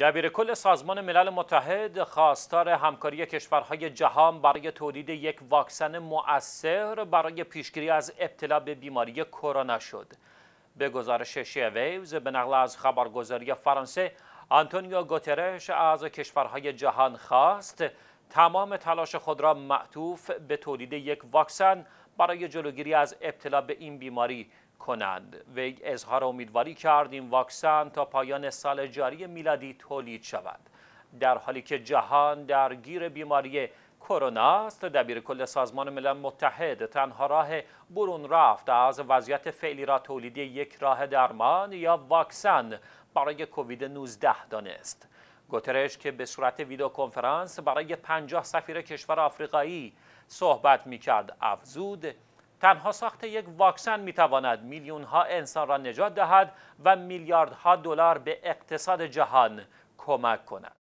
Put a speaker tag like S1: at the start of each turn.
S1: دبیر کل سازمان ملل متحد خواستار همکاری کشورهای جهان برای تولید یک واکسن مؤثر برای پیشگیری از ابتلا به بیماری کرونا شد. به گزارش شیویوز به نقل از خبرگزاری فرانسه آنتونیو گوترش از کشورهای جهان خواست تمام تلاش خود را معطوف به تولید یک واکسن برای جلوگیری از ابتلا به این بیماری کنند وی اظهار امیدواری کرد این واکسن تا پایان سال جاری میلادی تولید شود در حالی که جهان درگیر بیماری کرونا است دبیر کل سازمان ملل متحد تنها راه برون رفت از وضعیت فعلی را تولید یک راه درمان یا واکسن برای کووید 19 دانست گوترش که به صورت ویدیو کنفرانس برای پنجاه سفیر کشور آفریقایی صحبت می کرد افزود تنها ساخت یک واکسن می تواند میلیون ها انسان را نجات دهد و میلیاردها دلار به اقتصاد جهان کمک کند